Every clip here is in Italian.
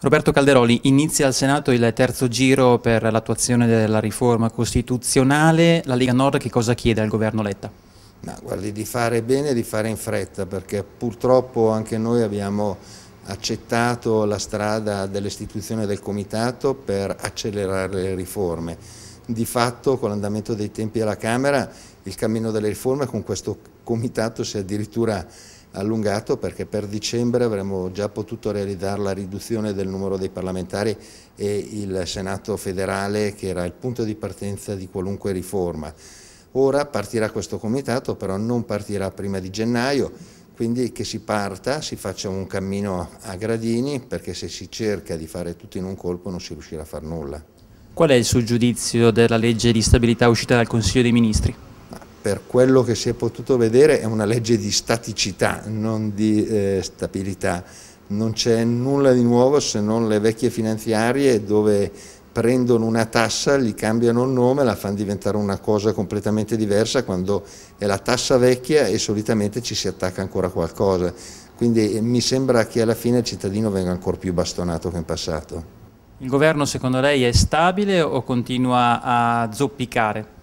Roberto Calderoli, inizia al Senato il terzo giro per l'attuazione della riforma costituzionale. La Lega Nord che cosa chiede al governo Letta? No, guardi, di fare bene e di fare in fretta, perché purtroppo anche noi abbiamo accettato la strada dell'istituzione del Comitato per accelerare le riforme. Di fatto, con l'andamento dei tempi alla Camera, il cammino delle riforme con questo Comitato si è addirittura allungato perché per dicembre avremmo già potuto realizzare la riduzione del numero dei parlamentari e il Senato federale che era il punto di partenza di qualunque riforma. Ora partirà questo comitato, però non partirà prima di gennaio, quindi che si parta, si faccia un cammino a gradini perché se si cerca di fare tutto in un colpo non si riuscirà a far nulla. Qual è il suo giudizio della legge di stabilità uscita dal Consiglio dei Ministri? per quello che si è potuto vedere è una legge di staticità, non di eh, stabilità. Non c'è nulla di nuovo se non le vecchie finanziarie dove prendono una tassa, gli cambiano il nome, la fanno diventare una cosa completamente diversa quando è la tassa vecchia e solitamente ci si attacca ancora qualcosa. Quindi eh, mi sembra che alla fine il cittadino venga ancora più bastonato che in passato. Il governo secondo lei è stabile o continua a zoppicare?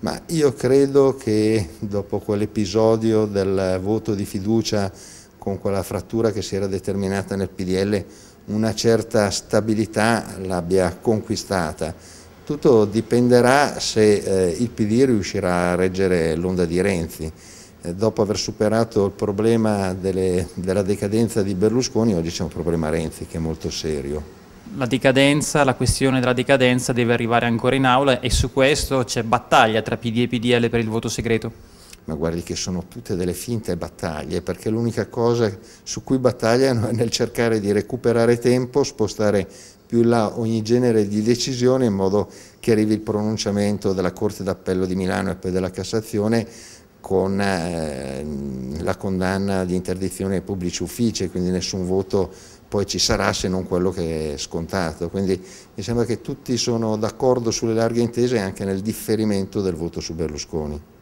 Ma io credo che dopo quell'episodio del voto di fiducia con quella frattura che si era determinata nel PDL, una certa stabilità l'abbia conquistata. Tutto dipenderà se eh, il PD riuscirà a reggere l'onda di Renzi. Eh, dopo aver superato il problema delle, della decadenza di Berlusconi, oggi c'è un problema Renzi che è molto serio la decadenza, la questione della decadenza deve arrivare ancora in aula e su questo c'è battaglia tra PD e PDL per il voto segreto. Ma guardi che sono tutte delle finte battaglie, perché l'unica cosa su cui battagliano è nel cercare di recuperare tempo, spostare più in là ogni genere di decisione in modo che arrivi il pronunciamento della Corte d'Appello di Milano e poi della Cassazione con eh, la condanna di interdizione ai pubblici uffici, quindi nessun voto poi ci sarà se non quello che è scontato. Quindi mi sembra che tutti sono d'accordo sulle larghe intese anche nel differimento del voto su Berlusconi.